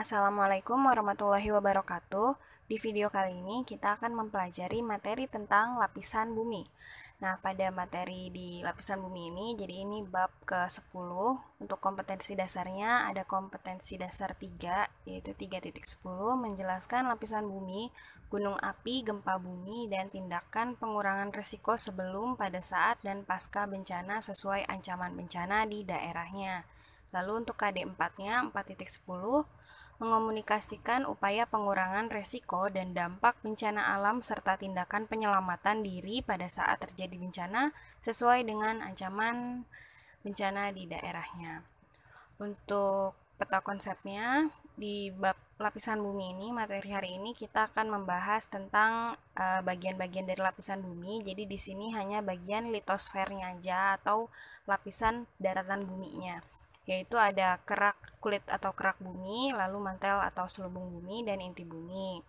Assalamualaikum warahmatullahi wabarakatuh. Di video kali ini kita akan mempelajari materi tentang lapisan bumi. Nah, pada materi di lapisan bumi ini, jadi ini bab ke-10. Untuk kompetensi dasarnya ada kompetensi dasar 3, yaitu 3.10 menjelaskan lapisan bumi, gunung api, gempa bumi, dan tindakan pengurangan risiko sebelum, pada saat, dan pasca bencana sesuai ancaman bencana di daerahnya. Lalu untuk KD 4-nya 4.10 mengomunikasikan upaya pengurangan resiko dan dampak bencana alam serta tindakan penyelamatan diri pada saat terjadi bencana sesuai dengan ancaman bencana di daerahnya. Untuk peta konsepnya di bab lapisan bumi ini materi hari ini kita akan membahas tentang eh, bagian-bagian dari lapisan bumi. Jadi di sini hanya bagian litosfernya aja atau lapisan daratan buminya yaitu ada kerak kulit atau kerak bumi, lalu mantel atau selubung bumi dan inti bumi.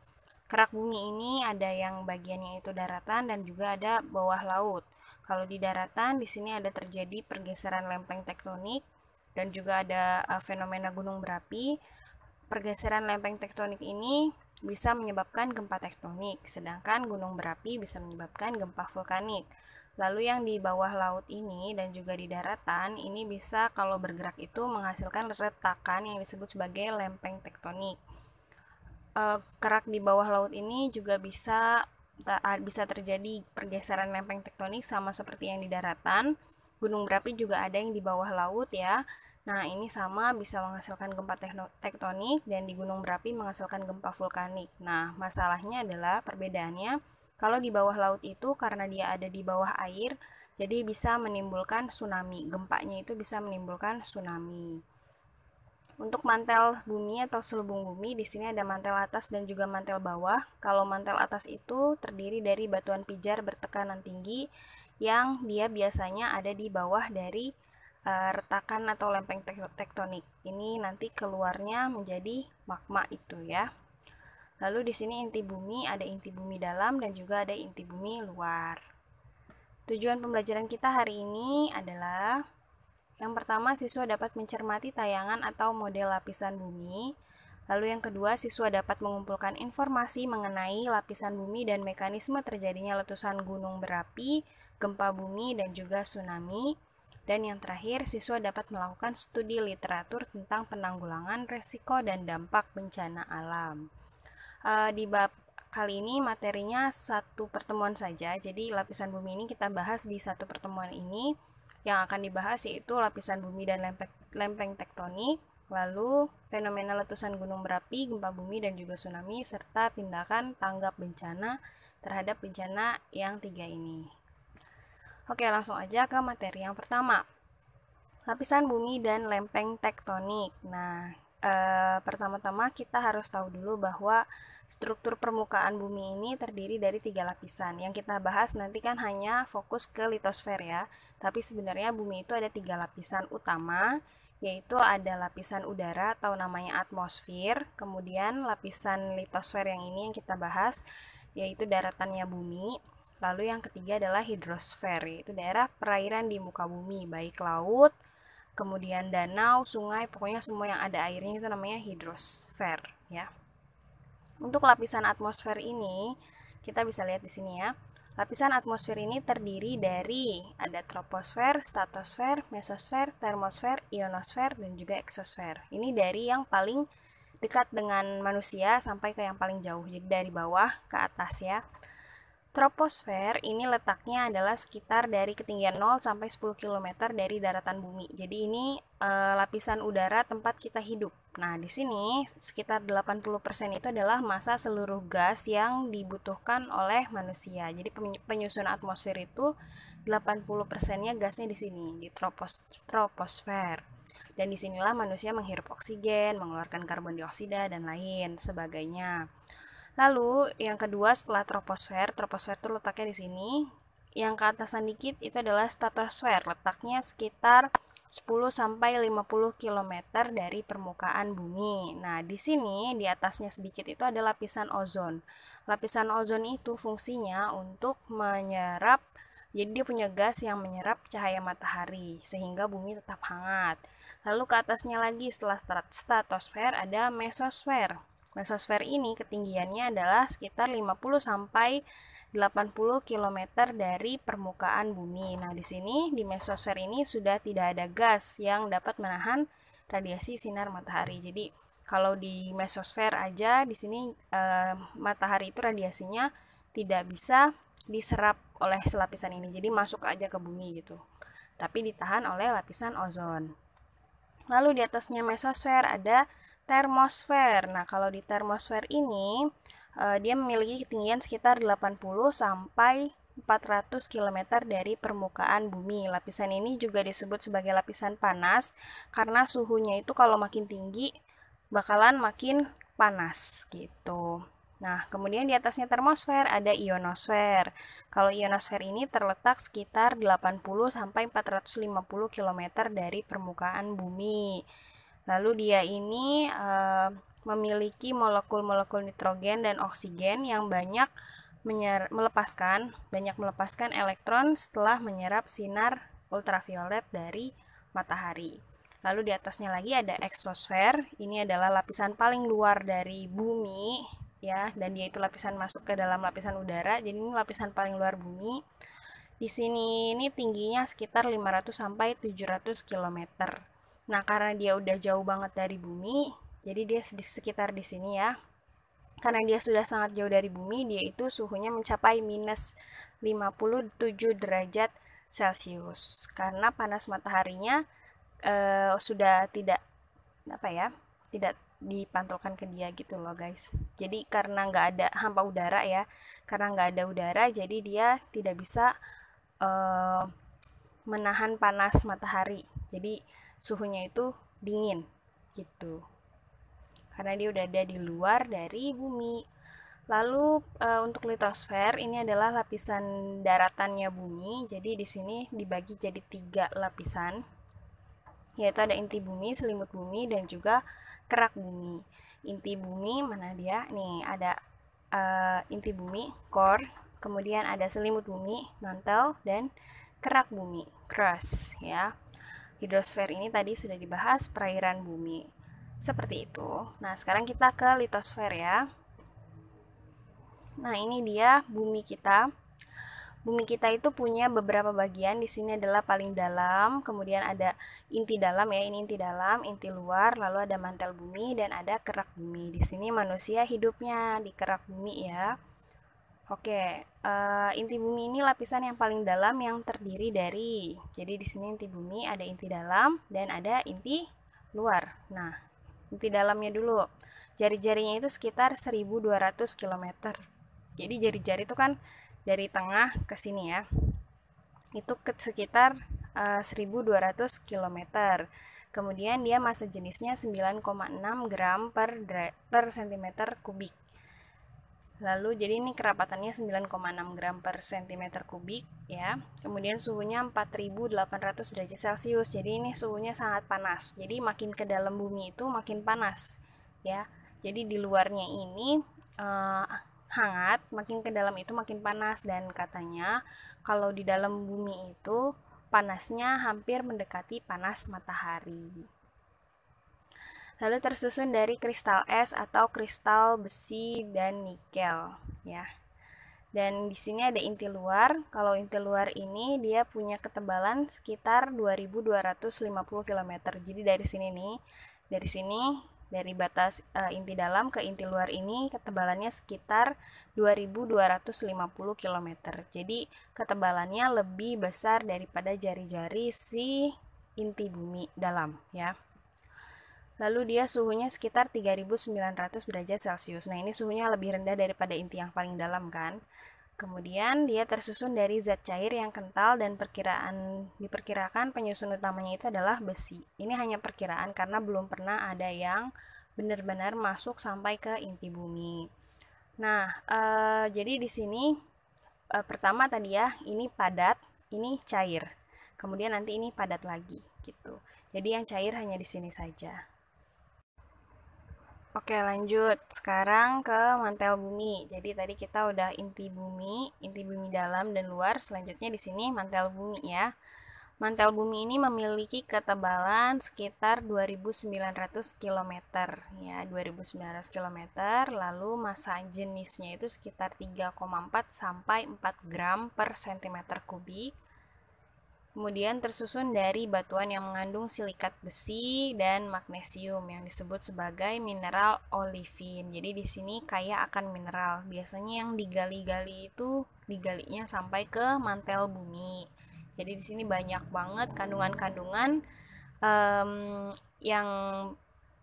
Kerak bumi ini ada yang bagiannya itu daratan dan juga ada bawah laut. Kalau di daratan di sini ada terjadi pergeseran lempeng tektonik dan juga ada eh, fenomena gunung berapi. Pergeseran lempeng tektonik ini bisa menyebabkan gempa tektonik, sedangkan gunung berapi bisa menyebabkan gempa vulkanik. Lalu yang di bawah laut ini dan juga di daratan ini bisa kalau bergerak itu menghasilkan retakan yang disebut sebagai lempeng tektonik. E, kerak di bawah laut ini juga bisa bisa terjadi pergeseran lempeng tektonik sama seperti yang di daratan. Gunung berapi juga ada yang di bawah laut ya. Nah, ini sama bisa menghasilkan gempa tektonik dan di gunung berapi menghasilkan gempa vulkanik. Nah, masalahnya adalah perbedaannya kalau di bawah laut itu karena dia ada di bawah air, jadi bisa menimbulkan tsunami. Gempanya itu bisa menimbulkan tsunami. Untuk mantel bumi atau selubung bumi, di sini ada mantel atas dan juga mantel bawah. Kalau mantel atas itu terdiri dari batuan pijar bertekanan tinggi yang dia biasanya ada di bawah dari Eh, retakan atau lempeng tektonik. Ini nanti keluarnya menjadi magma itu ya. Lalu di sini inti bumi, ada inti bumi dalam dan juga ada inti bumi luar. Tujuan pembelajaran kita hari ini adalah yang pertama siswa dapat mencermati tayangan atau model lapisan bumi. Lalu yang kedua siswa dapat mengumpulkan informasi mengenai lapisan bumi dan mekanisme terjadinya letusan gunung berapi, gempa bumi dan juga tsunami. Dan yang terakhir, siswa dapat melakukan studi literatur tentang penanggulangan resiko dan dampak bencana alam. Uh, di bab kali ini materinya satu pertemuan saja, jadi lapisan bumi ini kita bahas di satu pertemuan ini. Yang akan dibahas yaitu lapisan bumi dan lempeng, lempeng tektonik, lalu fenomena letusan gunung berapi, gempa bumi, dan juga tsunami, serta tindakan tanggap bencana terhadap bencana yang tiga ini. Oke, langsung aja ke materi yang pertama. Lapisan bumi dan lempeng tektonik. Nah, e, pertama-tama kita harus tahu dulu bahwa struktur permukaan bumi ini terdiri dari tiga lapisan. Yang kita bahas nanti kan hanya fokus ke litosfer ya. Tapi sebenarnya bumi itu ada tiga lapisan utama, yaitu ada lapisan udara atau namanya atmosfer, kemudian lapisan litosfer yang ini yang kita bahas yaitu daratannya bumi, Lalu yang ketiga adalah hidrosfer, yaitu daerah perairan di muka bumi, baik laut, kemudian danau, sungai, pokoknya semua yang ada airnya itu namanya hidrosfer, ya. Untuk lapisan atmosfer ini, kita bisa lihat di sini ya. Lapisan atmosfer ini terdiri dari ada troposfer, stratosfer, mesosfer, termosfer, ionosfer, dan juga eksosfer. Ini dari yang paling dekat dengan manusia sampai ke yang paling jauh, jadi dari bawah ke atas ya. Troposfer ini letaknya adalah sekitar dari ketinggian 0 sampai 10 km dari daratan bumi. Jadi ini e, lapisan udara tempat kita hidup. Nah, di sini sekitar 80% itu adalah masa seluruh gas yang dibutuhkan oleh manusia. Jadi penyusunan atmosfer itu 80%-nya gasnya di sini di tropos troposfer. Dan disinilah manusia menghirup oksigen, mengeluarkan karbon dioksida dan lain sebagainya. Lalu yang kedua setelah troposfer, troposfer itu letaknya di sini. Yang ke atas sedikit itu adalah stratosfer, letaknya sekitar 10 sampai 50 km dari permukaan bumi. Nah, di sini di atasnya sedikit itu ada lapisan ozon. Lapisan ozon itu fungsinya untuk menyerap jadi dia punya gas yang menyerap cahaya matahari sehingga bumi tetap hangat. Lalu ke atasnya lagi setelah stratosfer ada mesosfer. Mesosfer ini ketinggiannya adalah sekitar 50 sampai 80 km dari permukaan bumi. Nah, di sini di mesosfer ini sudah tidak ada gas yang dapat menahan radiasi sinar matahari. Jadi, kalau di mesosfer aja di sini eh, matahari itu radiasinya tidak bisa diserap oleh selapisan ini jadi masuk aja ke bumi gitu tapi ditahan oleh lapisan ozon lalu di atasnya mesosfer ada termosfer. Nah, kalau di termosfer ini uh, dia memiliki ketinggian sekitar 80 sampai 400 km dari permukaan bumi. Lapisan ini juga disebut sebagai lapisan panas karena suhunya itu kalau makin tinggi bakalan makin panas gitu. Nah, kemudian di atasnya termosfer ada ionosfer. Kalau ionosfer ini terletak sekitar 80 sampai 450 km dari permukaan bumi. Lalu dia ini uh, memiliki molekul-molekul nitrogen dan oksigen yang banyak melepaskan banyak melepaskan elektron setelah menyerap sinar ultraviolet dari matahari. Lalu di atasnya lagi ada eksosfer. Ini adalah lapisan paling luar dari bumi ya dan dia itu lapisan masuk ke dalam lapisan udara. Jadi ini lapisan paling luar bumi. Di sini ini tingginya sekitar 500 sampai 700 km. Nah, karena dia udah jauh banget dari bumi, jadi dia di sekitar di sini ya. Karena dia sudah sangat jauh dari bumi, dia itu suhunya mencapai minus 57 derajat Celcius. Karena panas mataharinya eh, sudah tidak apa ya, tidak dipantulkan ke dia gitu loh guys jadi karena nggak ada hampa udara ya karena nggak ada udara jadi dia tidak bisa uh, menahan panas matahari jadi suhunya itu dingin gitu karena dia udah ada di luar dari bumi lalu e, untuk litosfer ini adalah lapisan daratannya bumi jadi di sini dibagi jadi tiga lapisan yaitu ada inti bumi selimut bumi dan juga kerak bumi inti bumi mana dia nih ada e, inti bumi core kemudian ada selimut bumi mantel dan kerak bumi crust ya Hidrosfer ini tadi sudah dibahas perairan bumi. Seperti itu. Nah, sekarang kita ke litosfer ya. Nah, ini dia bumi kita. Bumi kita itu punya beberapa bagian. Di sini adalah paling dalam, kemudian ada inti dalam ya, ini inti dalam, inti luar, lalu ada mantel bumi dan ada kerak bumi. Di sini manusia hidupnya di kerak bumi ya. Oke, uh, inti bumi ini lapisan yang paling dalam yang terdiri dari. Jadi di sini inti bumi ada inti dalam dan ada inti luar. Nah, inti dalamnya dulu. Jari-jarinya itu sekitar 1200 km. Jadi jari-jari itu kan dari tengah ke sini ya. Itu ke sekitar uh, 1200 km. Kemudian dia masa jenisnya 9,6 gram per, per cm kubik. Lalu jadi ini kerapatannya 9,6 gram per cm kubik ya. Kemudian suhunya 4800 derajat Celcius. Jadi ini suhunya sangat panas. Jadi makin ke dalam bumi itu makin panas ya. Jadi di luarnya ini uh, hangat, makin ke dalam itu makin panas dan katanya kalau di dalam bumi itu panasnya hampir mendekati panas matahari lalu tersusun dari kristal es atau kristal besi dan nikel ya. Dan di sini ada inti luar. Kalau inti luar ini dia punya ketebalan sekitar 2250 km. Jadi dari sini nih, dari sini dari batas e, inti dalam ke inti luar ini ketebalannya sekitar 2250 km. Jadi ketebalannya lebih besar daripada jari-jari si inti bumi dalam ya. Lalu dia suhunya sekitar 3900 derajat Celcius. Nah, ini suhunya lebih rendah daripada inti yang paling dalam kan? Kemudian dia tersusun dari zat cair yang kental dan perkiraan diperkirakan penyusun utamanya itu adalah besi. Ini hanya perkiraan karena belum pernah ada yang benar-benar masuk sampai ke inti bumi. Nah, e, jadi di sini e, pertama tadi ya, ini padat, ini cair. Kemudian nanti ini padat lagi gitu. Jadi yang cair hanya di sini saja. Oke lanjut, sekarang ke mantel bumi. Jadi tadi kita udah inti bumi, inti bumi dalam dan luar, selanjutnya di sini mantel bumi ya. Mantel bumi ini memiliki ketebalan sekitar 2900 km ya, 2900 km. Lalu massa jenisnya itu sekitar 3,4 sampai 4 gram per cm kubik kemudian tersusun dari batuan yang mengandung silikat besi dan magnesium yang disebut sebagai mineral olivin. Jadi di sini kaya akan mineral. Biasanya yang digali-gali itu digalinya sampai ke mantel bumi. Jadi di sini banyak banget kandungan-kandungan um, yang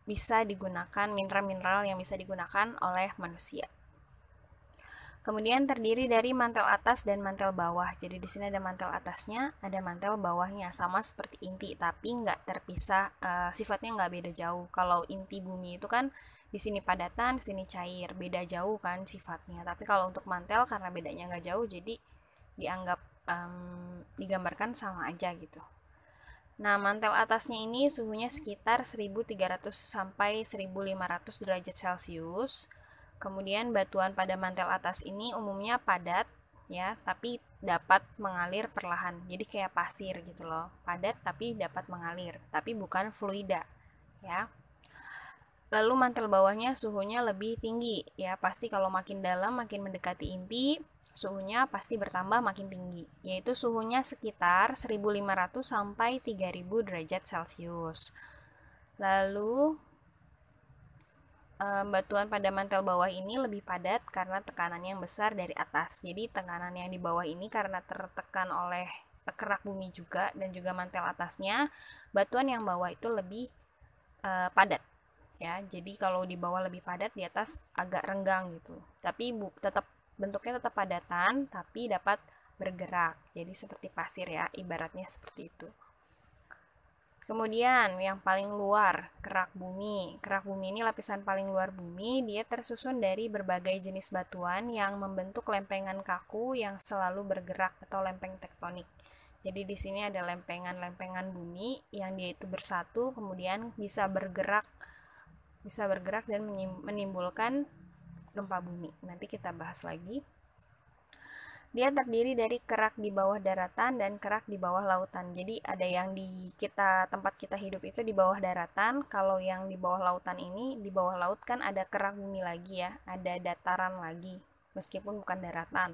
bisa digunakan mineral-mineral yang bisa digunakan oleh manusia. Kemudian terdiri dari mantel atas dan mantel bawah. Jadi di sini ada mantel atasnya, ada mantel bawahnya, sama seperti inti, tapi nggak terpisah, e, sifatnya nggak beda jauh. Kalau inti bumi itu kan di sini padatan, di sini cair, beda jauh kan sifatnya. Tapi kalau untuk mantel karena bedanya nggak jauh, jadi dianggap um, digambarkan sama aja gitu. Nah, mantel atasnya ini suhunya sekitar 1300 sampai 1500 derajat Celcius. Kemudian batuan pada mantel atas ini umumnya padat ya, tapi dapat mengalir perlahan. Jadi kayak pasir gitu loh. Padat tapi dapat mengalir, tapi bukan fluida ya. Lalu mantel bawahnya suhunya lebih tinggi ya. Pasti kalau makin dalam makin mendekati inti, suhunya pasti bertambah makin tinggi, yaitu suhunya sekitar 1500 sampai 3000 derajat Celcius. Lalu Eh, batuan pada mantel bawah ini lebih padat karena tekanan yang besar dari atas. Jadi tekanan yang di bawah ini karena tertekan oleh kerak bumi juga dan juga mantel atasnya, batuan yang bawah itu lebih uh, padat. Ya, jadi kalau di bawah lebih padat, di atas agak renggang gitu. Tapi bu, tetap bentuknya tetap padatan tapi dapat bergerak. Jadi seperti pasir ya, ibaratnya seperti itu. Kemudian yang paling luar, kerak bumi. Kerak bumi ini lapisan paling luar bumi, dia tersusun dari berbagai jenis batuan yang membentuk lempengan kaku yang selalu bergerak atau lempeng tektonik. Jadi di sini ada lempengan-lempengan bumi yang dia itu bersatu kemudian bisa bergerak bisa bergerak dan menimbulkan gempa bumi. Nanti kita bahas lagi. Dia terdiri dari kerak di bawah daratan dan kerak di bawah lautan. Jadi ada yang di kita tempat kita hidup itu di bawah daratan, kalau yang di bawah lautan ini di bawah laut kan ada kerak bumi lagi ya, ada dataran lagi meskipun bukan daratan.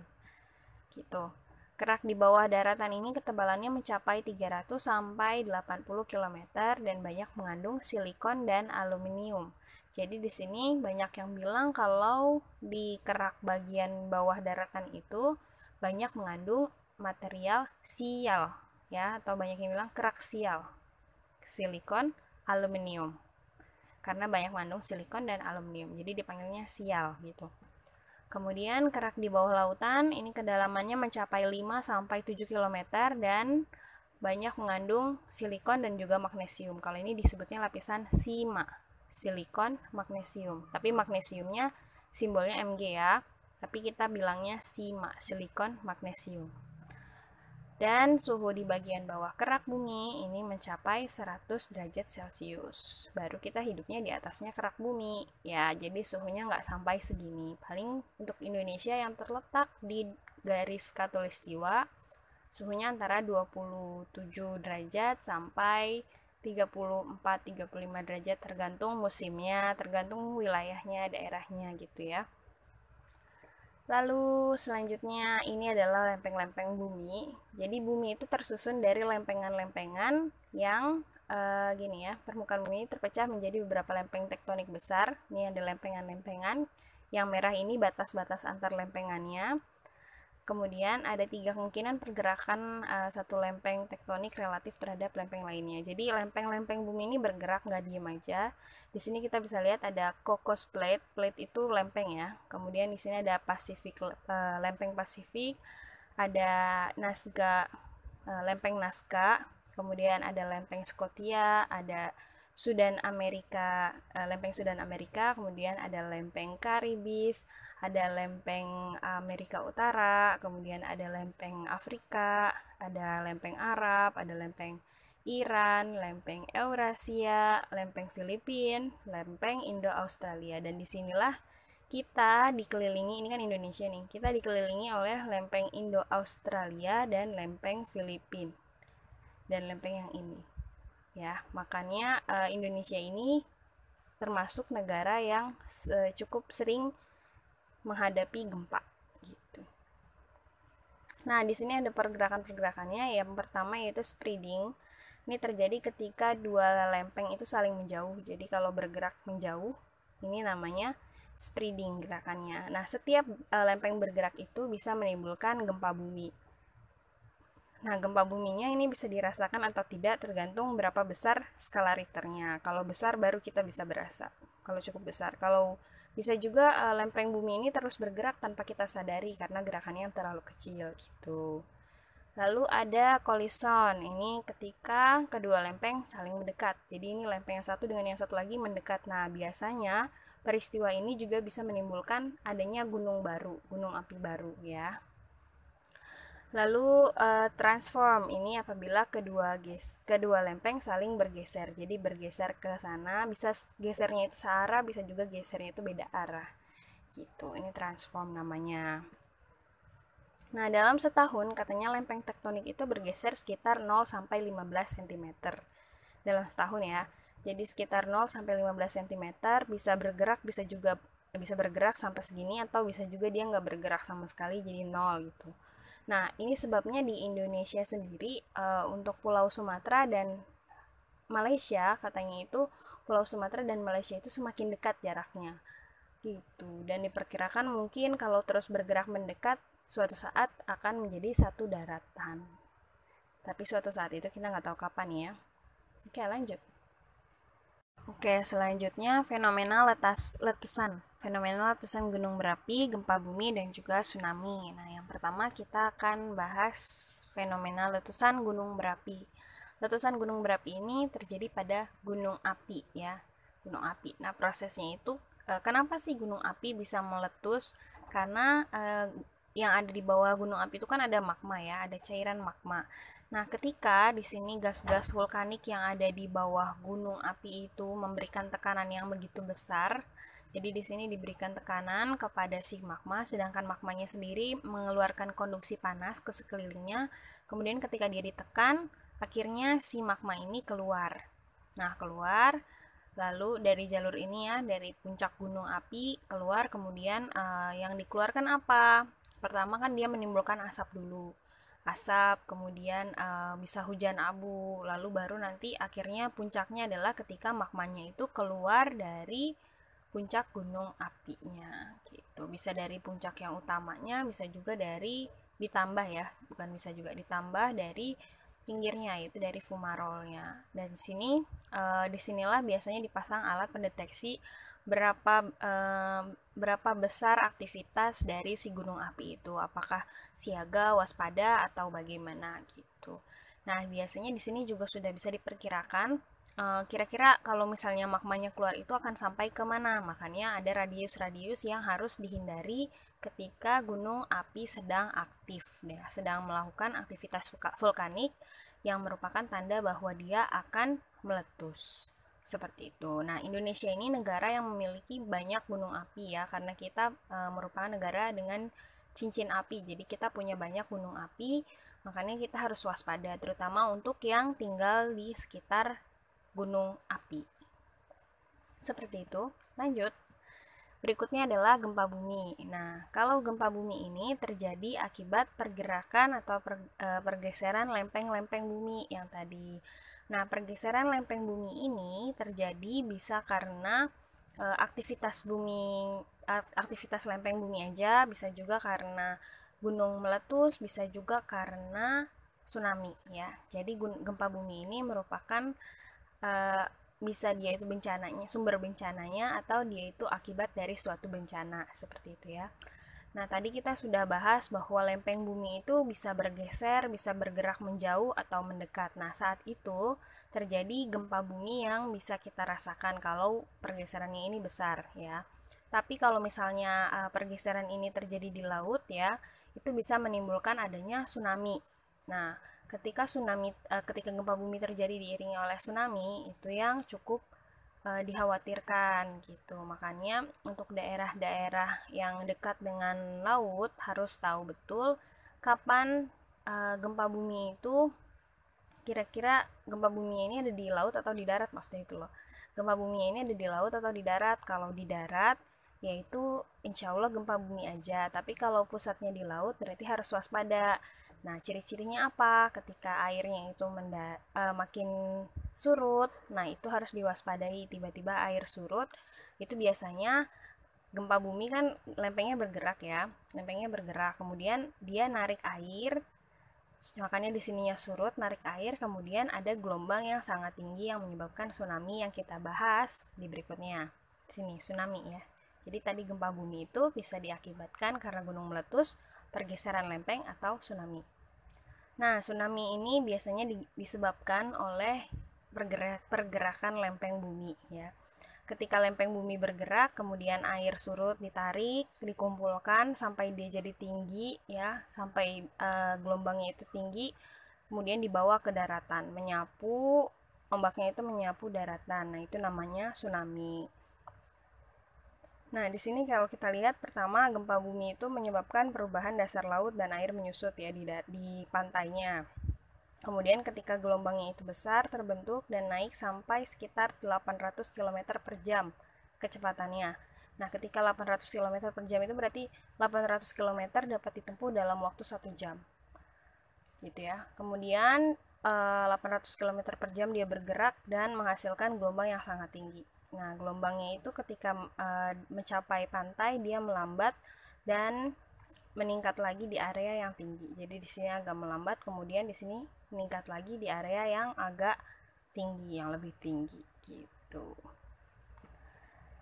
Gitu. Kerak di bawah daratan ini ketebalannya mencapai 300 sampai 80 km dan banyak mengandung silikon dan aluminium. Jadi di sini banyak yang bilang kalau di kerak bagian bawah daratan itu banyak mengandung material sial ya atau banyak yang bilang kerak sial silikon aluminium karena banyak mengandung silikon dan aluminium jadi dipanggilnya sial gitu kemudian kerak di bawah lautan ini kedalamannya mencapai 5 sampai 7 km dan banyak mengandung silikon dan juga magnesium kalau ini disebutnya lapisan sima silikon magnesium tapi magnesiumnya simbolnya Mg ya tapi kita bilangnya SIMA silikon magnesium dan suhu di bagian bawah kerak bumi ini mencapai 100 derajat celcius baru kita hidupnya di atasnya kerak bumi ya jadi suhunya nggak sampai segini paling untuk Indonesia yang terletak di garis katulistiwa suhunya antara 27 derajat sampai 34-35 derajat tergantung musimnya, tergantung wilayahnya, daerahnya gitu ya. Lalu selanjutnya ini adalah lempeng-lempeng bumi. Jadi bumi itu tersusun dari lempengan-lempengan yang uh, gini ya, permukaan bumi terpecah menjadi beberapa lempeng tektonik besar. Ini ada lempengan-lempengan. Yang merah ini batas-batas antar lempengannya. Kemudian ada tiga kemungkinan pergerakan uh, satu lempeng tektonik relatif terhadap lempeng lainnya. Jadi lempeng-lempeng bumi ini bergerak nggak diem aja. Di sini kita bisa lihat ada Cocos Plate, plate itu lempeng ya. Kemudian di sini ada Pasifik uh, eh, lempeng Pasifik, ada Nazca uh, eh, lempeng Nazca, kemudian ada lempeng Scotia, ada Sudan Amerika, eh, lempeng Sudan Amerika, kemudian ada lempeng Karibis, ada lempeng Amerika Utara, kemudian ada lempeng Afrika, ada lempeng Arab, ada lempeng Iran, lempeng Eurasia, lempeng Filipin, lempeng Indo-Australia dan disinilah kita dikelilingi ini kan Indonesia nih. Kita dikelilingi oleh lempeng Indo-Australia dan lempeng Filipin. Dan lempeng yang ini ya makanya uh, Indonesia ini termasuk negara yang uh, cukup sering menghadapi gempa gitu. Nah di sini ada pergerakan-pergerakannya yang pertama yaitu spreading ini terjadi ketika dua lempeng itu saling menjauh jadi kalau bergerak menjauh ini namanya spreading gerakannya. Nah setiap uh, lempeng bergerak itu bisa menimbulkan gempa bumi Nah, gempa buminya ini bisa dirasakan atau tidak tergantung berapa besar skala Richternya. Kalau besar baru kita bisa berasa. Kalau cukup besar. Kalau bisa juga uh, lempeng bumi ini terus bergerak tanpa kita sadari karena gerakannya yang terlalu kecil gitu. Lalu ada kolison. Ini ketika kedua lempeng saling mendekat. Jadi ini lempeng yang satu dengan yang satu lagi mendekat. Nah, biasanya peristiwa ini juga bisa menimbulkan adanya gunung baru, gunung api baru ya. Lalu uh, transform ini apabila kedua ges kedua lempeng saling bergeser. Jadi bergeser ke sana, bisa gesernya itu searah, bisa juga gesernya itu beda arah. Gitu. Ini transform namanya. Nah, dalam setahun katanya lempeng tektonik itu bergeser sekitar 0 sampai 15 cm. Dalam setahun ya. Jadi sekitar 0 sampai 15 cm bisa bergerak, bisa juga bisa bergerak sampai segini atau bisa juga dia nggak bergerak sama sekali jadi nol gitu. Nah, ini sebabnya di Indonesia sendiri uh, untuk Pulau Sumatera dan Malaysia katanya itu Pulau Sumatera dan Malaysia itu semakin dekat jaraknya. Gitu. Dan diperkirakan mungkin kalau terus bergerak mendekat suatu saat akan menjadi satu daratan. Tapi suatu saat itu kita nggak tahu kapan ya. Oke, lanjut. Oke, selanjutnya fenomena letas, letusan. Fenomena letusan gunung berapi, gempa bumi, dan juga tsunami. Nah, yang pertama kita akan bahas fenomena letusan gunung berapi. Letusan gunung berapi ini terjadi pada gunung api ya, gunung api. Nah, prosesnya itu eh, kenapa sih gunung api bisa meletus? Karena eh, yang ada di bawah gunung api itu kan ada magma ya, ada cairan magma. Nah, ketika di sini gas-gas vulkanik yang ada di bawah gunung api itu memberikan tekanan yang begitu besar, jadi di sini diberikan tekanan kepada si magma, sedangkan magmanya sendiri mengeluarkan konduksi panas ke sekelilingnya. Kemudian ketika dia ditekan, akhirnya si magma ini keluar. Nah, keluar lalu dari jalur ini ya, dari puncak gunung api keluar kemudian uh, yang dikeluarkan apa? Pertama kan dia menimbulkan asap dulu asap, kemudian uh, bisa hujan abu, lalu baru nanti akhirnya puncaknya adalah ketika magmanya itu keluar dari puncak gunung apinya gitu. Bisa dari puncak yang utamanya, bisa juga dari ditambah ya, bukan bisa juga ditambah dari pinggirnya itu dari fumarolnya. Dan di sini e, eh, disinilah biasanya dipasang alat pendeteksi berapa berapa besar aktivitas dari si gunung api itu apakah siaga waspada atau bagaimana gitu nah biasanya di sini juga sudah bisa diperkirakan eh, kira-kira kalau misalnya magmanya keluar itu akan sampai ke mana makanya ada radius-radius yang harus dihindari ketika gunung api sedang aktif ya, sedang melakukan aktivitas vulkanik yang merupakan tanda bahwa dia akan meletus seperti itu. Nah, Indonesia ini negara yang memiliki banyak gunung api ya, karena kita e, merupakan negara dengan cincin api. Jadi kita punya banyak gunung api, makanya kita harus waspada, terutama untuk yang tinggal di sekitar gunung api. Seperti itu. Lanjut. Berikutnya adalah gempa bumi. Nah, kalau gempa bumi ini terjadi akibat pergerakan atau per, e, pergeseran lempeng-lempeng bumi yang tadi Nah, pergeseran lempeng bumi ini terjadi bisa karena e, aktivitas bumi aktivitas lempeng bumi aja, bisa juga karena gunung meletus, bisa juga karena tsunami ya. Jadi gempa bumi ini merupakan e, bisa dia itu bencananya, sumber bencananya atau dia itu akibat dari suatu bencana seperti itu ya. Nah, tadi kita sudah bahas bahwa lempeng bumi itu bisa bergeser, bisa bergerak menjauh atau mendekat. Nah, saat itu terjadi gempa bumi yang bisa kita rasakan kalau pergeserannya ini besar ya. Tapi kalau misalnya eh, pergeseran ini terjadi di laut ya, itu bisa menimbulkan adanya tsunami. Nah, ketika tsunami eh, ketika gempa bumi terjadi diiringi oleh tsunami itu yang cukup e, dikhawatirkan gitu. Makanya untuk daerah-daerah yang dekat dengan laut harus tahu betul kapan e, gempa bumi itu kira-kira gempa bumi ini ada di laut atau di darat maksudnya itu loh. Gempa bumi ini ada di laut atau di darat. Kalau di darat yaitu insya Allah gempa bumi aja. Tapi kalau pusatnya di laut berarti harus waspada. Nah, ciri-cirinya apa? Ketika airnya itu menda, e, makin surut, nah itu harus diwaspadai. Tiba-tiba air surut, itu biasanya gempa bumi kan lempengnya bergerak ya, lempengnya bergerak. Kemudian dia narik air, makanya di sininya surut, narik air. Kemudian ada gelombang yang sangat tinggi yang menyebabkan tsunami yang kita bahas di berikutnya. Sini tsunami ya. Jadi tadi gempa bumi itu bisa diakibatkan karena gunung meletus, pergeseran lempeng atau tsunami. Nah, tsunami ini biasanya di, disebabkan oleh bergerak, pergerakan lempeng bumi ya. Ketika lempeng bumi bergerak, kemudian air surut ditarik, dikumpulkan sampai dia jadi tinggi ya, sampai e, gelombangnya itu tinggi, kemudian dibawa ke daratan, menyapu ombaknya itu menyapu daratan. Nah, itu namanya tsunami. Nah, di sini kalau kita lihat pertama gempa bumi itu menyebabkan perubahan dasar laut dan air menyusut ya di di pantainya. Kemudian ketika gelombangnya itu besar, terbentuk dan naik sampai sekitar 800 km per jam kecepatannya. Nah, ketika 800 km per jam itu berarti 800 km dapat ditempuh dalam waktu satu jam. Gitu ya. Kemudian 800 eh, km per jam dia bergerak dan menghasilkan gelombang yang sangat tinggi. Nah, gelombangnya itu ketika uh, mencapai pantai dia melambat dan meningkat lagi di area yang tinggi. Jadi di sini agak melambat, kemudian di sini meningkat lagi di area yang agak tinggi, yang lebih tinggi gitu.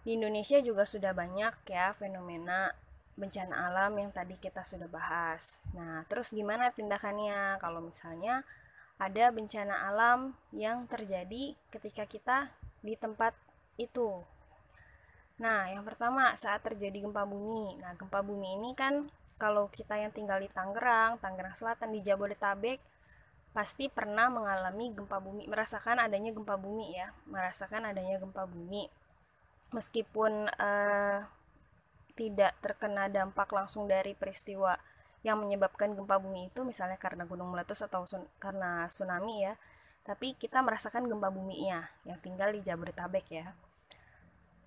Di Indonesia juga sudah banyak ya fenomena bencana alam yang tadi kita sudah bahas. Nah, terus gimana tindakannya kalau misalnya ada bencana alam yang terjadi ketika kita di tempat itu. Nah, yang pertama saat terjadi gempa bumi. Nah, gempa bumi ini kan kalau kita yang tinggal di Tangerang, Tangerang Selatan, di Jabodetabek pasti pernah mengalami gempa bumi, merasakan adanya gempa bumi ya, merasakan adanya gempa bumi. Meskipun eh, tidak terkena dampak langsung dari peristiwa yang menyebabkan gempa bumi itu misalnya karena gunung meletus atau sun karena tsunami ya tapi kita merasakan gempa bumi buminya yang tinggal di Jabodetabek ya.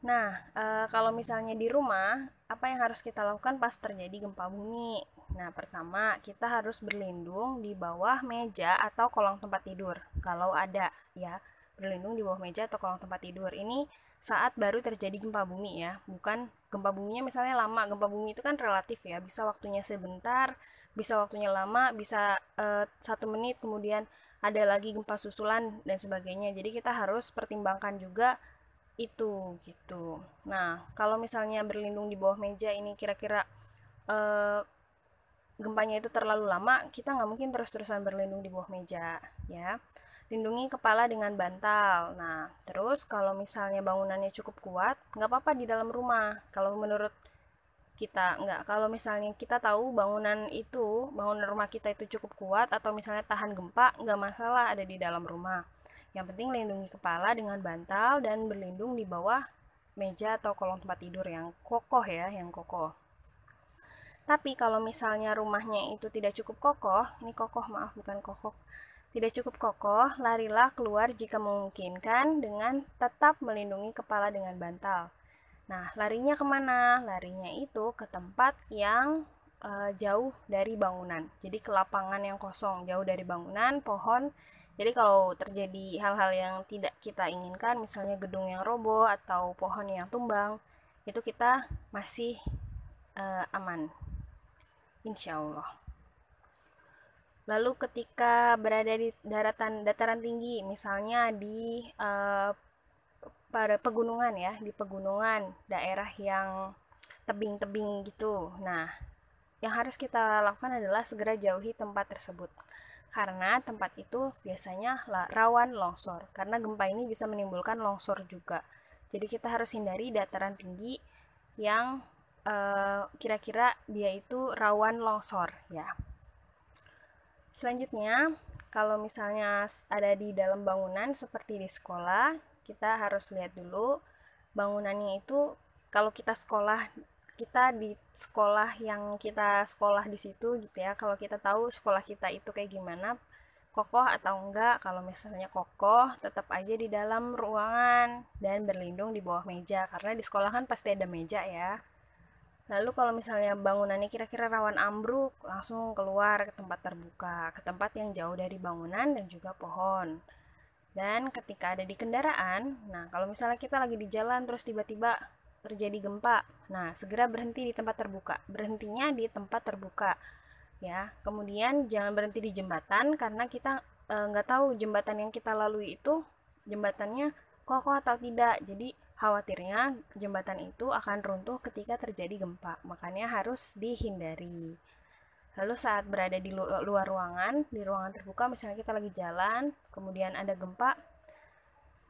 Nah, e, kalau misalnya di rumah, apa yang harus kita lakukan pas terjadi gempa bumi? Nah, pertama kita harus berlindung di bawah meja atau kolong tempat tidur kalau ada ya. Berlindung di bawah meja atau kolong tempat tidur. Ini saat baru terjadi gempa bumi ya, bukan gempa buminya misalnya lama. Gempa bumi itu kan relatif ya, bisa waktunya sebentar, bisa waktunya lama, bisa eh, satu menit kemudian ada lagi gempa susulan dan sebagainya jadi kita harus pertimbangkan juga itu gitu nah kalau misalnya berlindung di bawah meja ini kira-kira eh, gempanya itu terlalu lama kita nggak mungkin terus-terusan berlindung di bawah meja ya lindungi kepala dengan bantal nah terus kalau misalnya bangunannya cukup kuat nggak apa-apa di dalam rumah kalau menurut kita enggak kalau misalnya kita tahu bangunan itu bangunan rumah kita itu cukup kuat atau misalnya tahan gempa enggak masalah ada di dalam rumah yang penting lindungi kepala dengan bantal dan berlindung di bawah meja atau kolong tempat tidur yang kokoh ya yang kokoh tapi kalau misalnya rumahnya itu tidak cukup kokoh ini kokoh maaf bukan kokoh tidak cukup kokoh, larilah keluar jika memungkinkan dengan tetap melindungi kepala dengan bantal. Nah, larinya kemana? Larinya itu ke tempat yang e, jauh dari bangunan. Jadi ke lapangan yang kosong, jauh dari bangunan, pohon. Jadi kalau terjadi hal-hal yang tidak kita inginkan, misalnya gedung yang roboh atau pohon yang tumbang, itu kita masih e, aman. Insya Allah. Lalu ketika berada di daratan dataran tinggi, misalnya di e, pada pegunungan ya, di pegunungan, daerah yang tebing-tebing gitu. Nah, yang harus kita lakukan adalah segera jauhi tempat tersebut. Karena tempat itu biasanya rawan longsor, karena gempa ini bisa menimbulkan longsor juga. Jadi kita harus hindari dataran tinggi yang eh, kira-kira uh, dia itu rawan longsor ya. Selanjutnya, kalau misalnya ada di dalam bangunan seperti di sekolah, kita harus lihat dulu bangunannya itu kalau kita sekolah kita di sekolah yang kita sekolah di situ gitu ya kalau kita tahu sekolah kita itu kayak gimana kokoh atau enggak kalau misalnya kokoh tetap aja di dalam ruangan dan berlindung di bawah meja karena di sekolah kan pasti ada meja ya lalu kalau misalnya bangunannya kira-kira rawan ambruk langsung keluar ke tempat terbuka ke tempat yang jauh dari bangunan dan juga pohon dan ketika ada di kendaraan, nah kalau misalnya kita lagi di jalan terus tiba-tiba terjadi gempa, nah segera berhenti di tempat terbuka. Berhentinya di tempat terbuka, ya. Kemudian jangan berhenti di jembatan karena kita eh, nggak e, tahu jembatan yang kita lalui itu jembatannya kokoh atau tidak. Jadi khawatirnya jembatan itu akan runtuh ketika terjadi gempa, makanya harus dihindari. Lalu saat berada di eh, luar ruangan, di ruangan terbuka misalnya kita lagi jalan, kemudian ada gempa,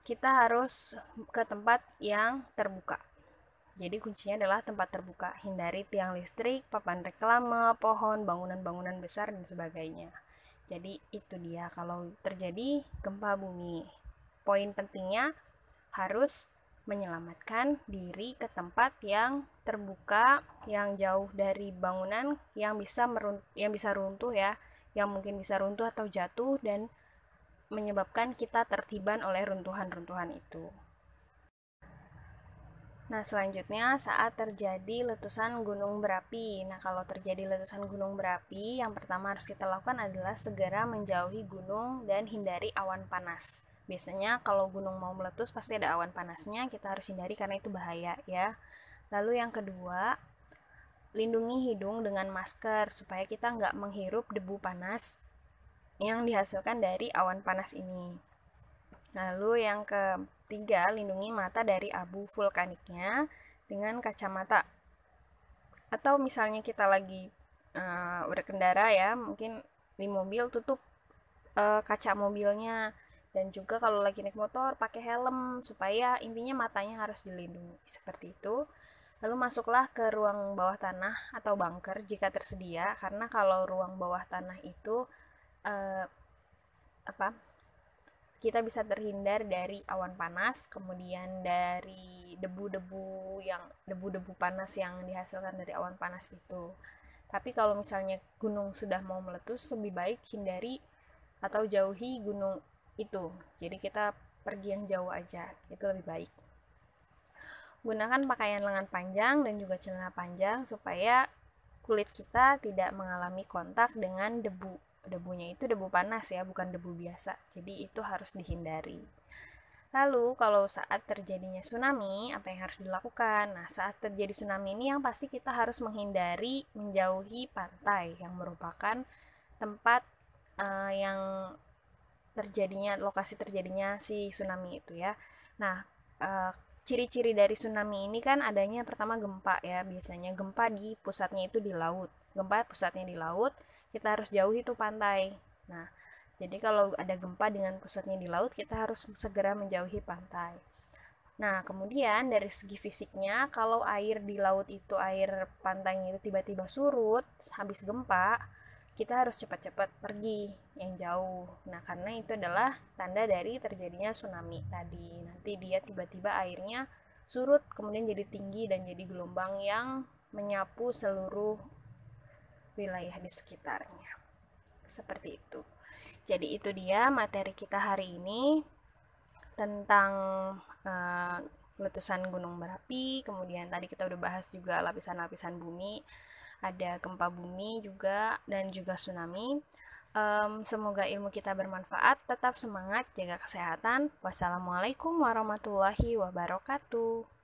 kita harus ke tempat yang terbuka. Jadi kuncinya adalah tempat terbuka, hindari tiang listrik, papan reklame, pohon, bangunan-bangunan besar dan sebagainya. Jadi itu dia kalau terjadi gempa bumi. Poin pentingnya harus menyelamatkan diri ke tempat yang terbuka, yang jauh dari bangunan, yang bisa merun yang bisa runtuh ya, yang mungkin bisa runtuh atau jatuh dan menyebabkan kita tertiban oleh runtuhan-runtuhan itu. Nah, selanjutnya saat terjadi letusan gunung berapi. Nah, kalau terjadi letusan gunung berapi, yang pertama harus kita lakukan adalah segera menjauhi gunung dan hindari awan panas. Biasanya kalau gunung mau meletus pasti ada awan panasnya, kita harus hindari karena itu bahaya ya. Lalu yang kedua, lindungi hidung dengan masker supaya kita nggak menghirup debu panas yang dihasilkan dari awan panas ini. Lalu yang ketiga, lindungi mata dari abu vulkaniknya dengan kacamata. Atau misalnya kita lagi uh, berkendara ya, mungkin di mobil tutup uh, kaca mobilnya dan juga kalau lagi naik motor pakai helm supaya intinya matanya harus dilindungi seperti itu lalu masuklah ke ruang bawah tanah atau bunker jika tersedia karena kalau ruang bawah tanah itu eh, apa kita bisa terhindar dari awan panas kemudian dari debu-debu yang debu-debu panas yang dihasilkan dari awan panas itu tapi kalau misalnya gunung sudah mau meletus lebih baik hindari atau jauhi gunung itu jadi kita pergi yang jauh aja itu lebih baik gunakan pakaian lengan panjang dan juga celana panjang supaya kulit kita tidak mengalami kontak dengan debu debunya itu debu panas ya bukan debu biasa jadi itu harus dihindari Lalu, kalau saat terjadinya tsunami, apa yang harus dilakukan? Nah, saat terjadi tsunami ini yang pasti kita harus menghindari menjauhi pantai yang merupakan tempat uh, yang terjadinya lokasi terjadinya si tsunami itu ya. Nah, eh, ciri-ciri e, dari tsunami ini kan adanya pertama gempa ya, biasanya gempa di pusatnya itu di laut. Gempa pusatnya di laut, kita harus jauhi itu pantai. Nah, jadi kalau ada gempa dengan pusatnya di laut, kita harus segera menjauhi pantai. Nah, kemudian dari segi fisiknya, kalau air di laut itu air pantainya itu tiba-tiba surut habis gempa, kita harus cepat-cepat pergi yang jauh. Nah, karena itu adalah tanda dari terjadinya tsunami tadi. Nanti dia tiba-tiba airnya surut, kemudian jadi tinggi dan jadi gelombang yang menyapu seluruh wilayah di sekitarnya. Seperti itu. Jadi itu dia materi kita hari ini tentang uh, letusan gunung berapi, kemudian tadi kita udah bahas juga lapisan-lapisan bumi ada gempa bumi juga dan juga tsunami. Um, semoga ilmu kita bermanfaat. Tetap semangat, jaga kesehatan. Wassalamualaikum warahmatullahi wabarakatuh.